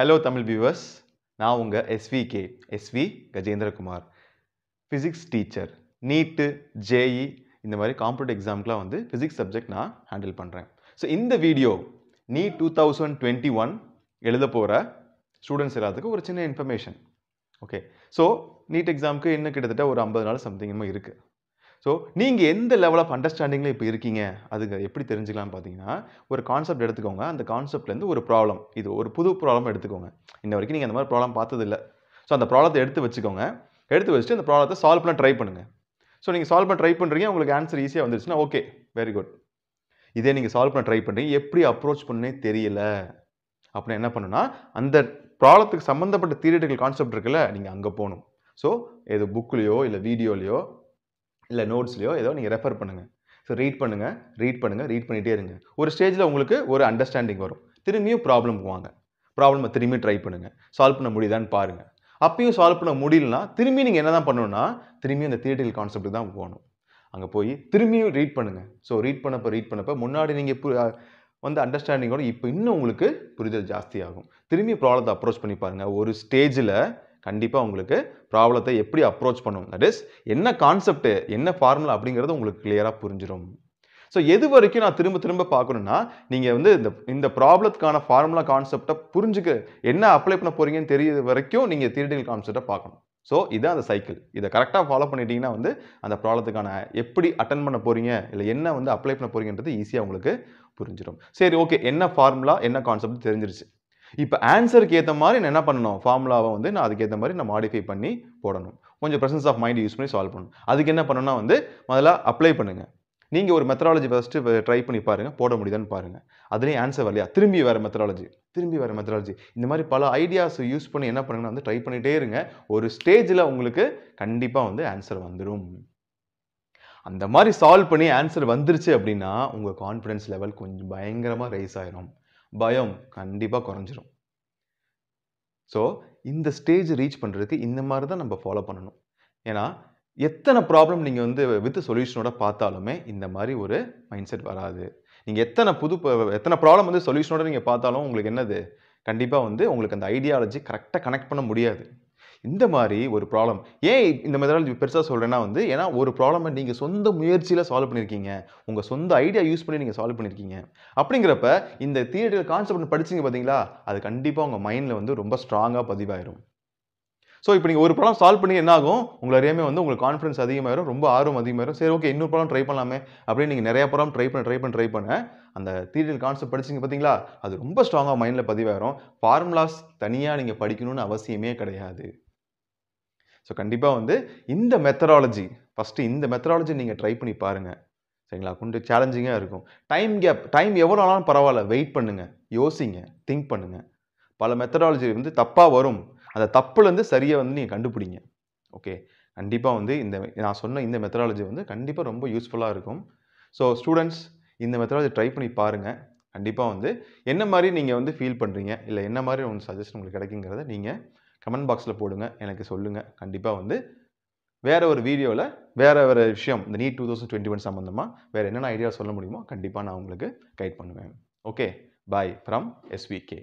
hello Tamil viewers நான் உங்கள் SVK SV Gajendrakumar physics teacher NEET JEE இந்த மாதிரி காம்படிட்டிவ் எக்ஸாம்க்குலாம் வந்து ஃபிசிக்ஸ் சப்ஜெக்ட் நான் ஹேண்டில் பண்ணுறேன் ஸோ இந்த video NEET two thousand twenty one எழுத போகிற ஸ்டூடெண்ட்ஸ் எல்லாத்துக்கும் ஒரு சின்ன இன்ஃபர்மேஷன் ஓகே ஸோ நீட் எக்ஸாமுக்கு இன்னும் கிட்டத்தட்ட ஒரு ஐம்பது நாள் சம்திங் இன்னும் இருக்குது ஸோ நீங்கள் எந்த லெவல் ஆஃப் அண்டர்ஸ்டாண்டிங்கில் இப்போ இருக்கீங்க அதுக்கு எப்படி தெரிஞ்சுக்கலாம்னு பார்த்தீங்கன்னா ஒரு கான்செப்ட் எடுத்துக்கோங்க அந்த கான்செப்ட்லேருந்து ஒரு ப்ராப்ளம் இது ஒரு புது ப்ராப்ளம் எடுத்துக்கோங்க இன்ன வரைக்கும் நீங்கள் அந்த மாதிரி ப்ராப்ளம் இல்லை ஸோ அந்த ப்ராப்ளத்தை எடுத்து வச்சுக்கோங்க எடுத்து வச்சுட்டு அந்த ப்ராப்ளத்தை சால்வ் பண்ண ட்ரை பண்ணுங்கள் ஸோ நீங்கள் சால்வ் பண்ண ட்ரை பண்ணுறீங்க உங்களுக்கு ஆன்சர் ஈஸியாக வந்துருச்சுன்னா ஓகே வெரி குட் இதே நீங்கள் சால்வ் பண்ண ட்ரை பண்ணுறீங்க எப்படி அப்ரோச் பண்ணே தெரியல அப்படின்னா என்ன பண்ணுன்னா அந்த ப்ராப்ளத்துக்கு சம்மந்தப்பட்ட தியரிட்டிக்கல் கான்செப்ட் இருக்குல்ல நீங்கள் அங்கே போகணும் ஸோ எது புக்லேயோ இல்லை வீடியோலையோ இல்லை நோட்ஸ்லையோ ஏதோ நீங்கள் ரெஃபர் பண்ணுங்கள் ஸோ ரீட் பண்ணுங்கள் ரீட் பண்ணுங்கள் ரீட் பண்ணிகிட்டே இருங்க ஒரு ஸ்டேஜில் உங்களுக்கு ஒரு அண்டர்ஸ்டாண்டிங் வரும் திரும்பியும் ப்ராப்ளம் வாங்க ப்ராப்ளமை திரும்பி ட்ரை பண்ணுங்கள் சால்வ் பண்ண முடியுதான்னு பாருங்கள் அப்பயும் சால்வ் பண்ண முடியலனா திரும்பி நீங்கள் என்ன தான் பண்ணணும்னா திரும்பியும் அந்த தியேட்டரில் கான்செப்ட் தான் போகணும் அங்கே போய் திரும்பியும் ரீட் பண்ணுங்கள் ஸோ ரீட் பண்ணப்போ ரீட் பண்ணப்போ முன்னாடி நீங்கள் வந்து அண்டர்ஸ்டாண்டிங்கோட இப்போ இன்னும் உங்களுக்கு புரிதல் ஜாஸ்தியாகும் திரும்பி ப்ராப்ளத்தை அப்ரோச் பண்ணி பாருங்கள் ஒரு ஸ்டேஜில் கண்டிப்பாக உங்களுக்கு ப்ராப்ளத்தை எப்படி அப்ரோச் பண்ணும் தட் இஸ் என்ன கான்செப்ட்டு என்ன ஃபார்முலா அப்படிங்கிறது உங்களுக்கு கிளியராக புரிஞ்சிடும் ஸோ எது வரைக்கும் நான் திரும்ப திரும்ப பார்க்கணுன்னா நீங்கள் வந்து இந்த இந்த ப்ராப்ளத்துக்கான ஃபார்முலா கான்செப்டை புரிஞ்சுக்க என்ன அப்ளை பண்ண போகிறீங்கன்னு தெரியுது வரைக்கும் நீங்கள் தியரிட்டிகல் கான்செப்டை பார்க்கணும் ஸோ இதுதான் அந்த சைக்கிள் இதை கரெக்டாக ஃபாலோ பண்ணிட்டீங்கன்னா வந்து அந்த ப்ராப்ளத்துக்கான எப்படி அட்டன் பண்ண போகிறீங்க இல்லை என்ன வந்து அப்ளை பண்ண போகிறீங்கன்றது ஈஸியாக உங்களுக்கு புரிஞ்சிடும் சரி ஓகே என்ன ஃபார்முலா என்ன கான்செப்ட் தெரிஞ்சிருச்சு இப்போ ஆன்சருக்கு ஏற்ற மாதிரி நான் என்ன பண்ணணும் ஃபார்முலாவை வந்து நான் அதுக்கேற்ற மாதிரி நான் மாடிஃபை பண்ணி போடணும் கொஞ்சம் ப்ரெசன்ஸ் ஆஃப் மைண்ட் யூஸ் பண்ணி சால்வ் பண்ணணும் அதுக்கு என்ன பண்ணணும்னா வந்து முதல்ல அப்ளை பண்ணுங்கள் நீங்கள் ஒரு மெத்தடாலஜி ஃபஸ்ட்டு ட்ரை பண்ணி பாருங்கள் போட முடியுதான்னு பாருங்கள் அதுலேயும் ஆன்சர் வரலையா திரும்பி வேறு மெத்தடாலஜி திரும்பி வேறு மெத்தடாலஜி இந்த மாதிரி பல ஐடியாஸ் யூஸ் பண்ணி என்ன பண்ணுங்கன்னா வந்து ட்ரை பண்ணிகிட்டே இருங்க ஒரு ஸ்டேஜில் உங்களுக்கு கண்டிப்பாக வந்து ஆன்சர் வந்துடும் அந்த மாதிரி சால்வ் பண்ணி ஆன்சர் வந்துருச்சு அப்படின்னா உங்கள் கான்ஃபிடன்ஸ் லெவல் கொஞ்சம் பயங்கரமாக ரைஸ் ஆகிரும் பயம் கண்டிப்பாக குறைஞ்சிரும் ஸோ இந்த ஸ்டேஜ் ரீச் பண்ணுறதுக்கு இந்த மாதிரி தான் நம்ம ஃபாலோ பண்ணணும் ஏன்னா எத்தனை ப்ராப்ளம் நீங்கள் வந்து வித் சொல்யூஷனோட பார்த்தாலுமே இந்த மாதிரி ஒரு மைண்ட் செட் வராது நீங்கள் எத்தனை புது எத்தனை ப்ராப்ளம் வந்து சொல்யூஷனோட நீங்கள் பார்த்தாலும் உங்களுக்கு என்னது கண்டிப்பாக வந்து உங்களுக்கு அந்த ஐடியாலஜி கரெக்டாக கனெக்ட் பண்ண முடியாது இந்த மாதிரி ஒரு ப்ராப்ளம் ஏன் இந்த மாதிரி பெருசாக சொல்கிறேன்னா வந்து ஏன்னா ஒரு ப்ராப்ளமை நீங்கள் சொந்த முயற்சியில் சால்வ் பண்ணியிருக்கீங்க உங்கள் சொந்த ஐடியா யூஸ் பண்ணி நீங்கள் சால்வ் பண்ணியிருக்கீங்க அப்படிங்கிறப்ப இந்த தியேட்டர் கான்செப்ட் படிச்சிங்க பார்த்தீங்களா அது கண்டிப்பாக உங்கள் மைண்டில் வந்து ரொம்ப ஸ்ட்ராங்காக பதிவாயிடும் ஸோ இப்போ நீங்கள் ஒரு ப்ராப்ளம் சால்வ் பண்ணி என்னாகும் உங்களை அறியாமல் வந்து உங்களுக்கு கான்ஃபிடன்ஸ் அதிகமாயிரும் ரொம்ப ஆர்வம் அதிகமாயிரும் சரி ஓகே இன்னொரு ப்ராப்ளம் ட்ரை பண்ணலாமே அப்படின்னு நீங்கள் நிறைய ப்ராப்ளம் ட்ரை பண்ண ட்ரை பண்ண ட்ரை பண்ண அந்த தீரியல் கான்செப்ட் படிச்சிங்க பார்த்தீங்களா அது ரொம்ப ஸ்ட்ராங்காக மைண்டில் பதிவாயிரும் ஃபார்முலாஸ் தனியாக நீங்கள் படிக்கணும்னு அவசியமே கிடையாது ஸோ கண்டிப்பாக வந்து இந்த மெத்தடாலஜி ஃபஸ்ட்டு இந்த மெத்தடாலஜி நீங்கள் ட்ரை பண்ணி பாருங்கள் சரிங்களா கொஞ்சம் சேலஞ்சிங்காக இருக்கும் டைம் கேப் டைம் எவ்வளோ ஆனாலும் பரவாயில்ல வெயிட் பண்ணுங்கள் யோசிங்க திங்க் பண்ணுங்கள் பல மெத்தடாலஜி வந்து தப்பாக வரும் அந்த தப்புலேருந்து சரியாக வந்து நீங்கள் கண்டுபிடிங்க ஓகே கண்டிப்பாக வந்து இந்த நான் சொன்ன இந்த மெத்தடாலஜி வந்து கண்டிப்பாக ரொம்ப யூஸ்ஃபுல்லாக இருக்கும் ஸோ ஸ்டூடெண்ட்ஸ் இந்த மெத்தடாலஜி ட்ரை பண்ணி பாருங்கள் கண்டிப்பாக வந்து என்ன மாதிரி நீங்கள் வந்து ஃபீல் பண்ணுறீங்க இல்லை என்ன மாதிரி ஒன்று சஜஷன் உங்களுக்கு கிடைக்குங்கிறத நீங்கள் கமெண்ட் பாக்ஸில் போடுங்க எனக்கு சொல்லுங்கள் கண்டிப்பாக வந்து வேறு ஒரு வீடியோவில் வேறு வேறு விஷயம் இந்த NEET two thousand twenty one சம்மந்தமாக வேறு என்னென்ன ஐடியா சொல்ல முடியுமோ கண்டிப்பாக நான் உங்களுக்கு கைட் பண்ணுவேன் ஓகே பாய் ஃப்ரம் எஸ்விகே